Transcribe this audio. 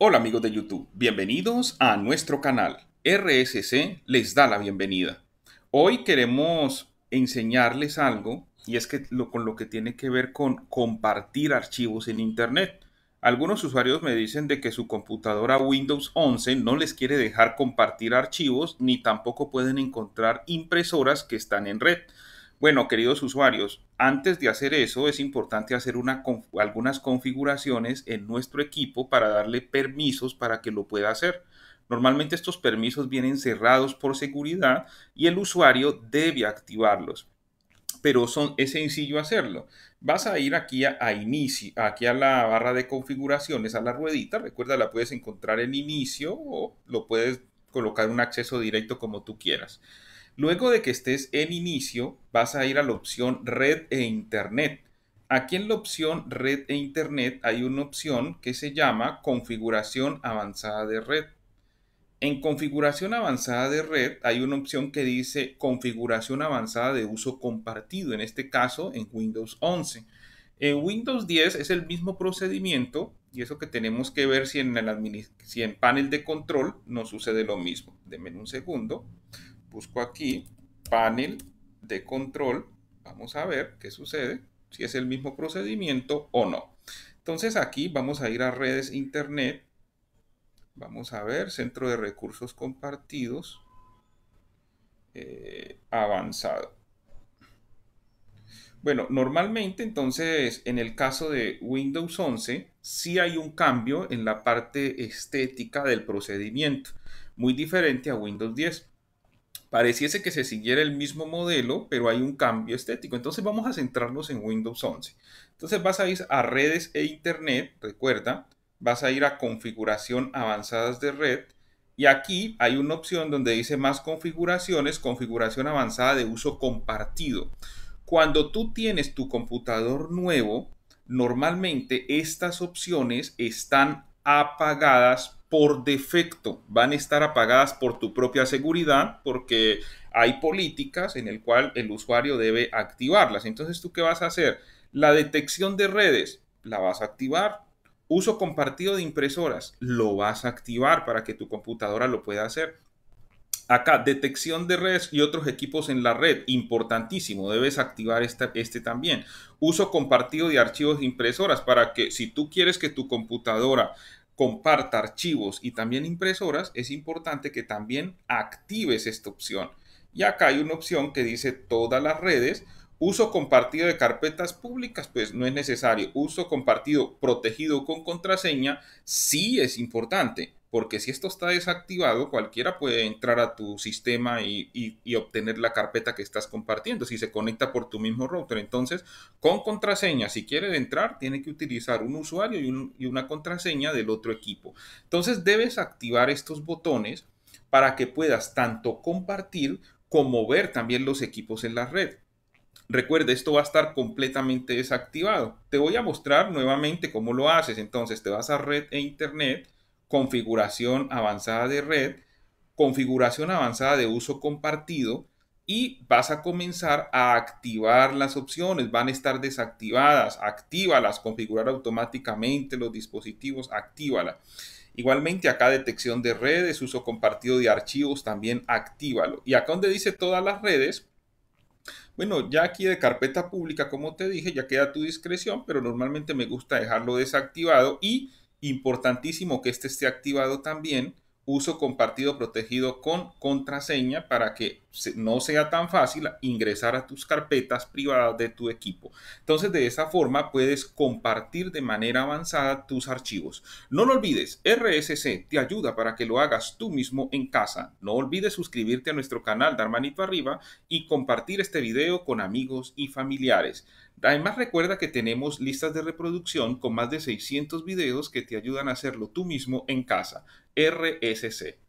Hola amigos de YouTube, bienvenidos a nuestro canal. RSC les da la bienvenida. Hoy queremos enseñarles algo y es que lo, con lo que tiene que ver con compartir archivos en Internet. Algunos usuarios me dicen de que su computadora Windows 11 no les quiere dejar compartir archivos ni tampoco pueden encontrar impresoras que están en red. Bueno, queridos usuarios, antes de hacer eso es importante hacer una, algunas configuraciones en nuestro equipo para darle permisos para que lo pueda hacer. Normalmente estos permisos vienen cerrados por seguridad y el usuario debe activarlos. Pero son, es sencillo hacerlo. Vas a ir aquí a, inicio, aquí a la barra de configuraciones, a la ruedita. Recuerda, la puedes encontrar en inicio o lo puedes colocar un acceso directo como tú quieras. Luego de que estés en inicio, vas a ir a la opción red e internet. Aquí en la opción red e internet hay una opción que se llama configuración avanzada de red. En configuración avanzada de red hay una opción que dice configuración avanzada de uso compartido, en este caso en Windows 11. En Windows 10 es el mismo procedimiento, y eso que tenemos que ver si en, el panel de control no sucede lo mismo. Deme un segundo. Busco aquí panel de control. Vamos a ver qué sucede, si es el mismo procedimiento o no. Entonces aquí vamos a ir a redes internet. Vamos a ver, centro de recursos compartidos. Eh, avanzado. Bueno, normalmente entonces en el caso de Windows 11 sí hay un cambio en la parte estética del procedimiento, muy diferente a Windows 10. Pareciese que se siguiera el mismo modelo, pero hay un cambio estético. Entonces vamos a centrarnos en Windows 11. Entonces vas a ir a redes e internet, recuerda, vas a ir a configuración avanzadas de red y aquí hay una opción donde dice más configuraciones, configuración avanzada de uso compartido. Cuando tú tienes tu computador nuevo, normalmente estas opciones están apagadas por defecto, van a estar apagadas por tu propia seguridad porque hay políticas en el cual el usuario debe activarlas. Entonces, ¿tú qué vas a hacer? La detección de redes, la vas a activar. Uso compartido de impresoras, lo vas a activar para que tu computadora lo pueda hacer. Acá, detección de redes y otros equipos en la red, importantísimo, debes activar este también. Uso compartido de archivos de impresoras para que si tú quieres que tu computadora comparta archivos y también impresoras, es importante que también actives esta opción. Y acá hay una opción que dice todas las redes Uso compartido de carpetas públicas, pues no es necesario. Uso compartido protegido con contraseña sí es importante, porque si esto está desactivado, cualquiera puede entrar a tu sistema y, obtener la carpeta que estás compartiendo, si se conecta por tu mismo router. Entonces, con contraseña, si quieres entrar, tiene que utilizar un usuario y una contraseña del otro equipo. Entonces, debes activar estos botones para que puedas tanto compartir como ver también los equipos en la red. Recuerda, esto va a estar completamente desactivado. Te voy a mostrar nuevamente cómo lo haces. Entonces te vas a red e internet, configuración avanzada de red, configuración avanzada de uso compartido y vas a comenzar a activar las opciones. Van a estar desactivadas. Actívalas, configurar automáticamente los dispositivos, actívala. Igualmente acá detección de redes, uso compartido de archivos, también actívalo. Y acá donde dice todas las redes, bueno, ya aquí de carpeta pública, como te dije, ya queda a tu discreción, pero normalmente me gusta dejarlo desactivado y importantísimo que este esté activado también uso compartido protegido con contraseña para que no sea tan fácil ingresar a tus carpetas privadas de tu equipo. Entonces de esa forma puedes compartir de manera avanzada tus archivos. No lo olvides, RSC te ayuda para que lo hagas tú mismo en casa. No olvides suscribirte a nuestro canal, dar manito arriba y compartir este video con amigos y familiares. Además recuerda que tenemos listas de reproducción con más de 600 videos que te ayudan a hacerlo tú mismo en casa, RSC.